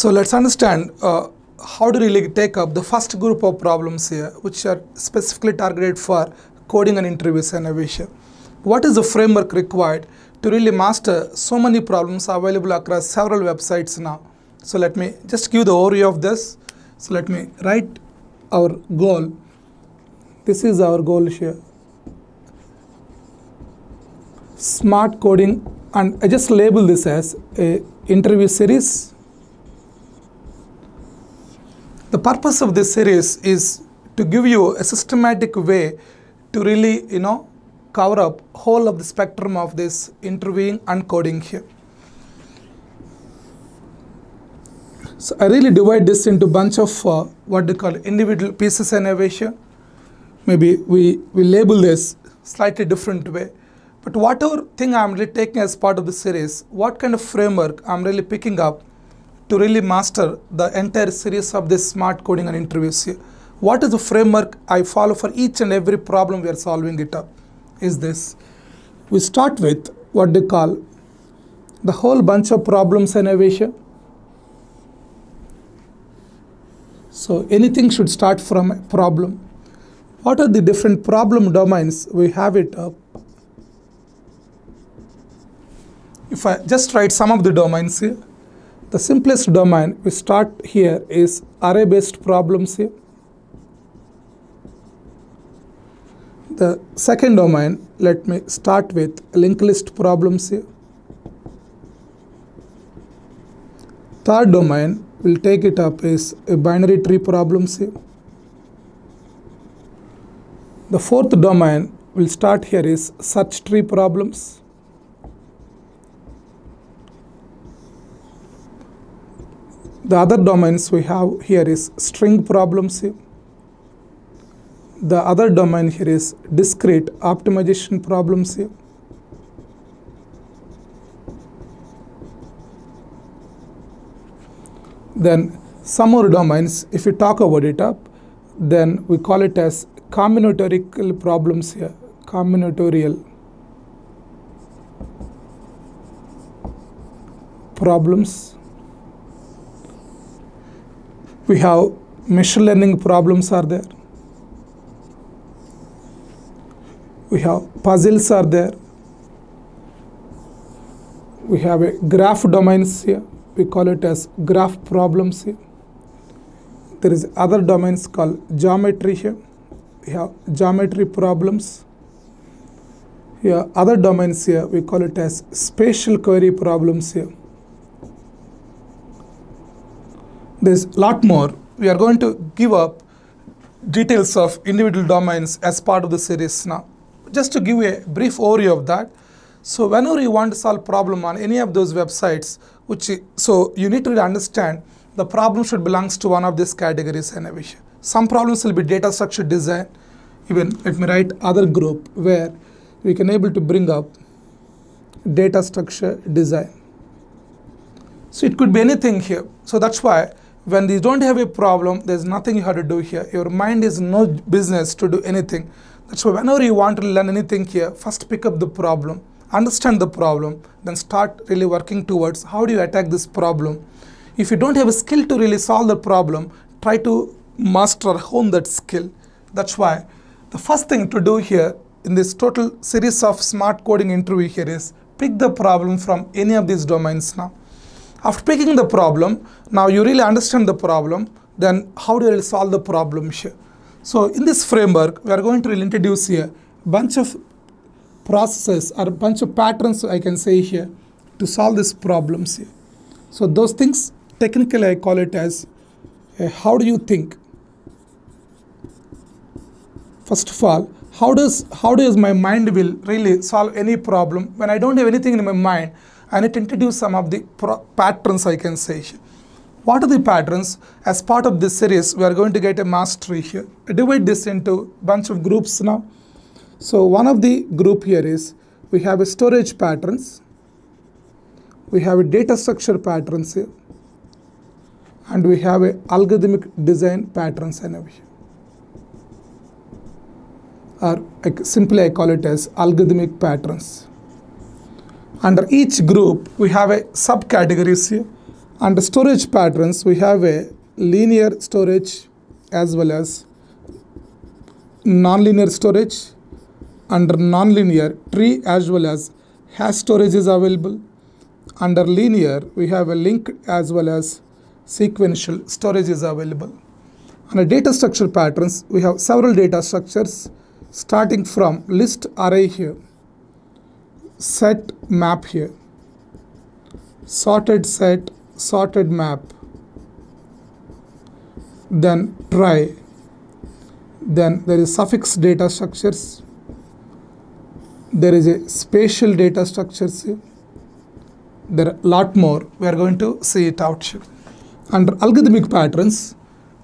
So let's understand uh, how to really take up the first group of problems here, which are specifically targeted for coding and interview and What is the framework required to really master so many problems available across several websites now? So let me just give the overview of this. So let me write our goal. This is our goal here. Smart coding and I just label this as a interview series the purpose of this series is to give you a systematic way to really, you know, cover up whole of the spectrum of this interviewing and coding here. So I really divide this into bunch of uh, what they call individual pieces and here. Maybe we, we label this slightly different way. But whatever thing I'm really taking as part of the series, what kind of framework I'm really picking up to really master the entire series of this smart coding and interviews here. What is the framework I follow for each and every problem we are solving it up is this. We start with what they call the whole bunch of problems and innovation. So anything should start from a problem. What are the different problem domains we have it up? If I just write some of the domains here. The simplest domain we start here is array based problems here. The second domain let me start with linked list problems here. Third domain we'll take it up is binary tree problems here. The fourth domain we'll start here is search tree problems. The other domains we have here is string problems The other domain here is discrete optimization problems Then some more domains, if we talk about it up, then we call it as combinatorial problems here, combinatorial problems we have machine learning problems are there we have puzzles are there we have a graph domains here we call it as graph problems here there is other domains called geometry here we have geometry problems here other domains here we call it as spatial query problems here There's a lot more. We are going to give up details of individual domains as part of the series now. Just to give a brief overview of that. So whenever you want to solve problem on any of those websites, which so you need to really understand the problem should belongs to one of these categories anyway. Some problems will be data structure design. Even let me write other group where we can able to bring up data structure design. So it could be anything here. So that's why when you don't have a problem there's nothing you have to do here your mind is no business to do anything that's why whenever you want to learn anything here first pick up the problem understand the problem then start really working towards how do you attack this problem if you don't have a skill to really solve the problem try to master hone that skill that's why the first thing to do here in this total series of smart coding interview here is pick the problem from any of these domains now after picking the problem, now you really understand the problem, then how do you solve the problem here? So in this framework, we are going to really introduce here a bunch of processes or a bunch of patterns I can say here to solve these problems here. So those things, technically I call it as uh, how do you think? First of all, how does how does my mind will really solve any problem when I don't have anything in my mind? and it introduced some of the patterns I can say here. What are the patterns? As part of this series, we are going to get a mastery here. I divide this into bunch of groups now. So one of the group here is we have a storage patterns, we have a data structure patterns here, and we have a algorithmic design patterns and here. Or simply I call it as algorithmic patterns. Under each group, we have a subcategories here. Under storage patterns, we have a linear storage as well as nonlinear storage. Under nonlinear, tree as well as hash storage is available. Under linear, we have a linked as well as sequential storage is available. Under data structure patterns, we have several data structures starting from list array here set map here sorted set sorted map then try then there is suffix data structures there is a spatial data structures here. there are a lot more we are going to see it out here under algorithmic patterns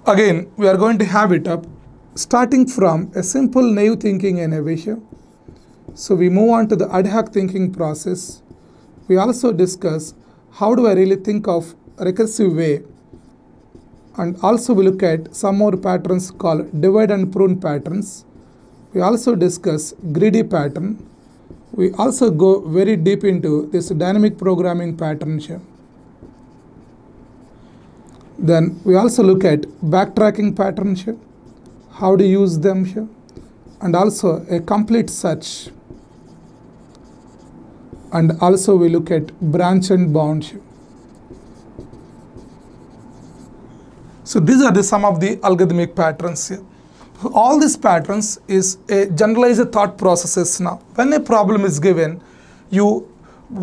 again we are going to have it up starting from a simple naive thinking innovation. So we move on to the ad hoc thinking process. We also discuss how do I really think of recursive way and also we look at some more patterns called divide and prune patterns. We also discuss greedy pattern. We also go very deep into this dynamic programming pattern here. Then we also look at backtracking pattern here, how to use them here, and also a complete search and also we look at branch and bound here. So these are the some of the algorithmic patterns here. all these patterns is a generalized thought processes now. When a problem is given, you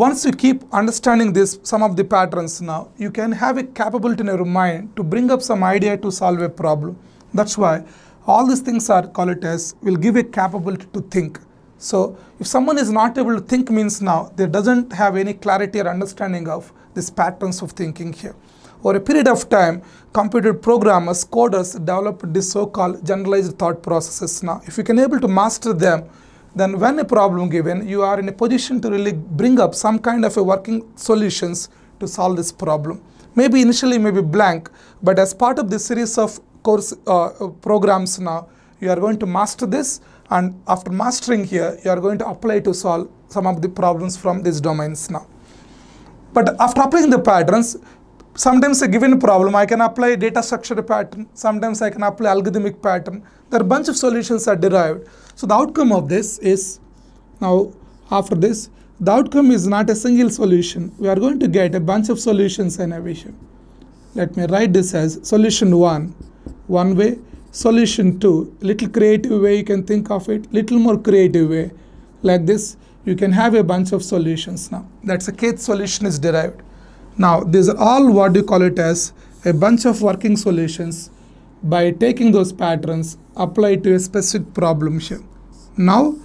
once you keep understanding this some of the patterns now, you can have a capability in your mind to bring up some idea to solve a problem. That's why all these things are called as will give a capability to think. So if someone is not able to think means now they doesn't have any clarity or understanding of these patterns of thinking here. Over a period of time, computer programmers, coders developed this so-called generalized thought processes now. If you can able to master them, then when a problem given, you are in a position to really bring up some kind of a working solutions to solve this problem. Maybe initially maybe blank, but as part of this series of course uh, uh programs now, you are going to master this and after mastering here you are going to apply to solve some of the problems from these domains now but after applying the patterns sometimes a given problem I can apply data structure pattern, sometimes I can apply algorithmic pattern. There are a bunch of solutions are derived. So the outcome of this is, now after this, the outcome is not a single solution. We are going to get a bunch of solutions in a vision. Let me write this as solution 1, one way, solution to little creative way you can think of it little more creative way like this you can have a bunch of solutions now that's a kth solution is derived now these are all what you call it as a bunch of working solutions by taking those patterns applied to a specific problem here now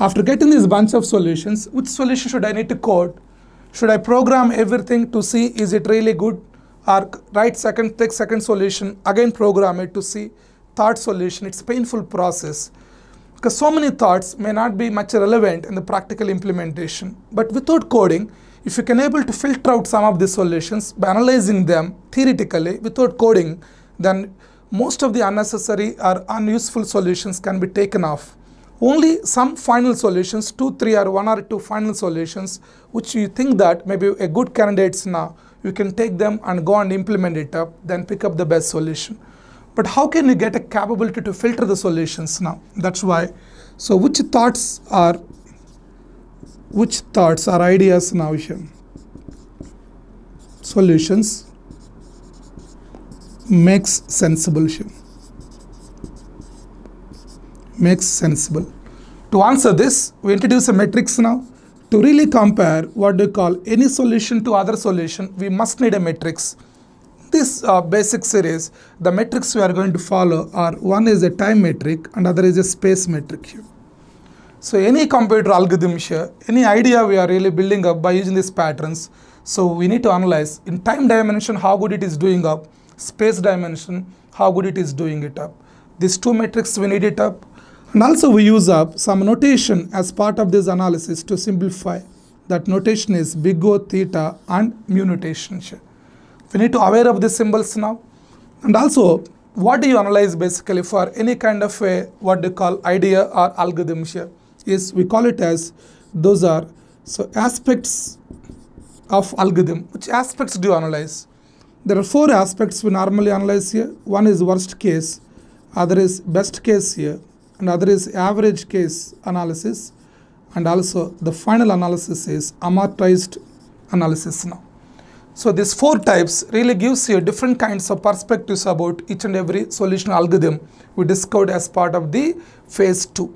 after getting this bunch of solutions which solution should i need to code should i program everything to see is it really good or write second take second solution again program it to see thought solution, it's a painful process because so many thoughts may not be much relevant in the practical implementation. But without coding, if you can able to filter out some of the solutions by analyzing them theoretically without coding, then most of the unnecessary or unuseful solutions can be taken off. Only some final solutions, two, three or one or two final solutions, which you think that maybe a good candidates now, you can take them and go and implement it up, then pick up the best solution. But how can you get a capability to filter the solutions now? That's why. So which thoughts are, which thoughts are ideas now here? Solutions makes sensible here. Makes sensible. To answer this, we introduce a matrix now. To really compare what do you call any solution to other solution, we must need a matrix this uh, basic series, the metrics we are going to follow are one is a time metric and other is a space metric here. So any computer algorithm here, any idea we are really building up by using these patterns. So we need to analyze in time dimension how good it is doing up, space dimension how good it is doing it up. These two metrics we need it up. And also we use up some notation as part of this analysis to simplify. That notation is big O theta and mu notation here. We need to aware of these symbols now. And also, what do you analyze basically for any kind of a, what they call idea or algorithm here is we call it as those are so aspects of algorithm. Which aspects do you analyze? There are four aspects we normally analyze here. One is worst case, other is best case here, and other is average case analysis, and also the final analysis is amortized analysis now. So these four types really gives you different kinds of perspectives about each and every solution algorithm we discovered as part of the phase 2.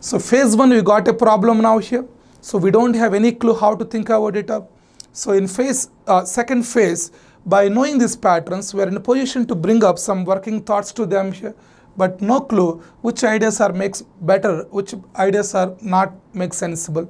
So phase 1 we got a problem now here. So we don't have any clue how to think about it up. So in phase uh, second phase by knowing these patterns we are in a position to bring up some working thoughts to them here but no clue which ideas are makes better which ideas are not make sensible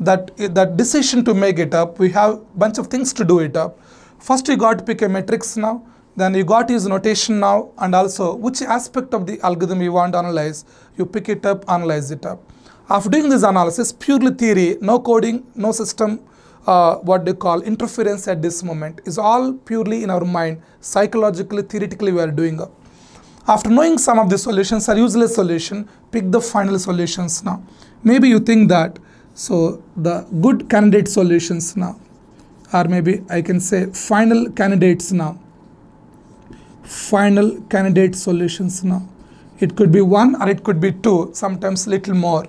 that, that decision to make it up, we have bunch of things to do it up. First you got to pick a matrix now, then you got to use notation now and also which aspect of the algorithm you want to analyze, you pick it up, analyze it up. After doing this analysis, purely theory, no coding, no system, uh, what they call interference at this moment is all purely in our mind, psychologically, theoretically we are doing up. After knowing some of the solutions are useless solution, pick the final solutions now. Maybe you think that so the good candidate solutions now or maybe I can say final candidates now. Final candidate solutions now. It could be one or it could be two, sometimes little more.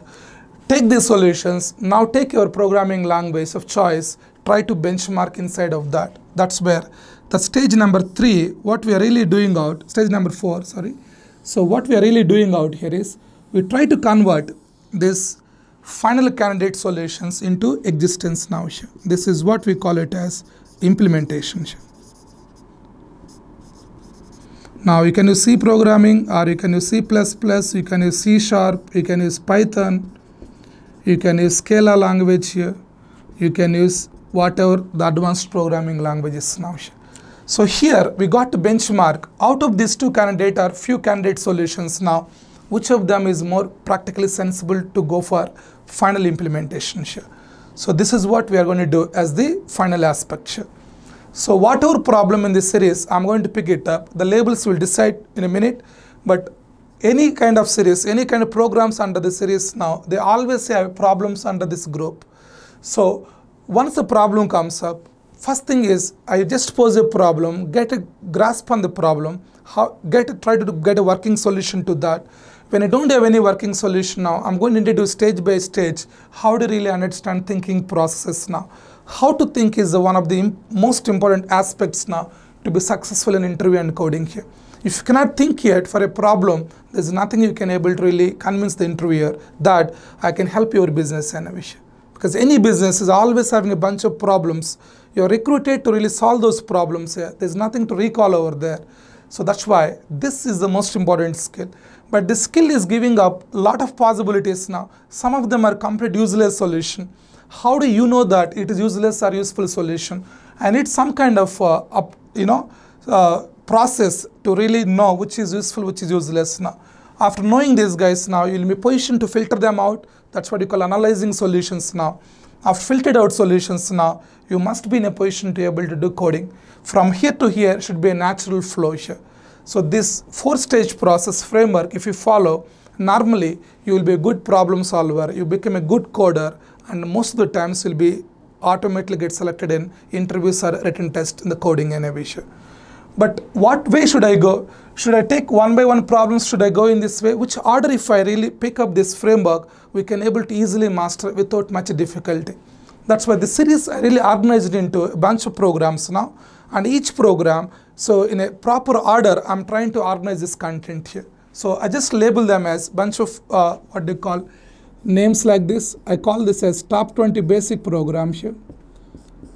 Take these solutions, now take your programming language of choice, try to benchmark inside of that. That's where the stage number three, what we are really doing out, stage number four, sorry. So what we are really doing out here is, we try to convert this final candidate solutions into existence now This is what we call it as implementation Now you can use C programming or you can use C++, you can use C sharp, you can use Python, you can use Scala language here, you can use whatever the advanced programming languages now So here we got to benchmark out of these two candidate or few candidate solutions now which of them is more practically sensible to go for final implementation here. So this is what we are going to do as the final aspect here. So whatever problem in this series, I'm going to pick it up. The labels will decide in a minute, but any kind of series, any kind of programs under the series now, they always have problems under this group. So once the problem comes up, first thing is I just pose a problem, get a grasp on the problem, how, get try to get a working solution to that, when I don't have any working solution now, I'm going to do stage by stage how to really understand thinking processes now. How to think is one of the most important aspects now to be successful in interview and coding here. If you cannot think yet for a problem, there's nothing you can able to really convince the interviewer that I can help your business innovation. Because any business is always having a bunch of problems. You're recruited to really solve those problems here. There's nothing to recall over there. So that's why this is the most important skill. But the skill is giving up a lot of possibilities now. Some of them are complete useless solution. How do you know that it is useless or useful solution? And it's some kind of, uh, up, you know, uh, process to really know which is useful, which is useless now. After knowing these guys now, you'll be positioned to filter them out. That's what you call analyzing solutions now. After filtered out solutions now, you must be in a position to be able to do coding. From here to here should be a natural flow here. So this four stage process framework if you follow normally you will be a good problem solver, you become a good coder and most of the times will be automatically get selected in interviews or written test in the coding interview. But what way should I go? Should I take one by one problems? Should I go in this way? Which order if I really pick up this framework, we can able to easily master without much difficulty. That's why the series I really organized into a bunch of programs now and each program. So in a proper order, I'm trying to organize this content here. So I just label them as bunch of uh, what they call names like this. I call this as top 20 basic program here.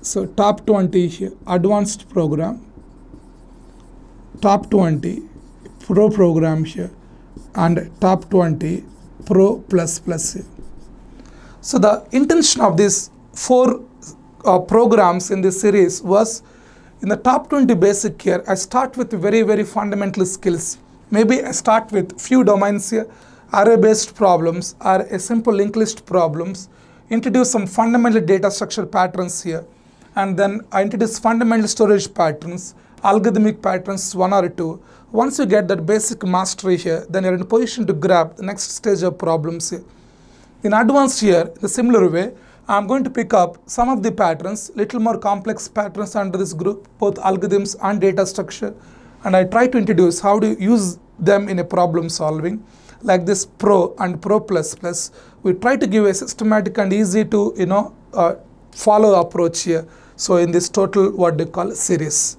So top 20 here, advanced program, top 20 pro program here, and top 20 pro plus plus here. So the intention of these four uh, programs in this series was in the top 20 basic here, I start with very, very fundamental skills. Maybe I start with few domains here, array-based problems or a simple linked list problems, introduce some fundamental data structure patterns here, and then I introduce fundamental storage patterns, algorithmic patterns one or two. Once you get that basic mastery here, then you're in a position to grab the next stage of problems here. In advanced here, a similar way, I'm going to pick up some of the patterns, little more complex patterns under this group, both algorithms and data structure. And I try to introduce how to use them in a problem solving like this pro and pro plus plus. We try to give a systematic and easy to, you know, uh, follow approach here. So in this total, what they call series.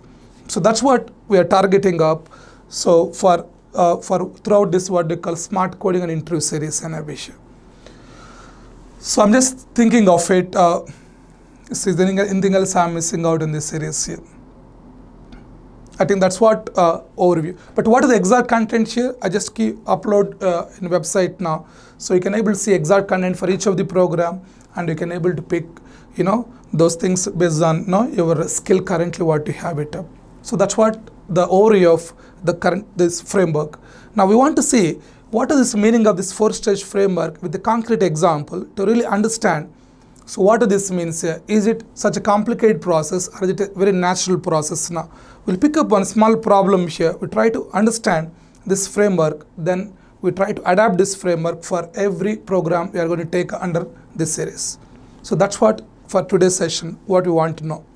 So that's what we are targeting up. So for, uh, for throughout this, what they call smart coding and intrusive series innovation. So I'm just thinking of it. Uh, is there anything else I'm missing out in this series here? I think that's what uh, overview. But what is the exact content here? I just keep upload uh, in website now. So you can able to see exact content for each of the program and you can able to pick, you know, those things based on you know, your skill currently what you have it up. So that's what the overview of the current this framework. Now we want to see what is the meaning of this four stage framework with the concrete example to really understand so what this means here? Uh, is it such a complicated process or is it a very natural process now? We'll pick up one small problem here. We try to understand this framework, then we try to adapt this framework for every program we are going to take under this series. So that's what for today's session, what we want to know.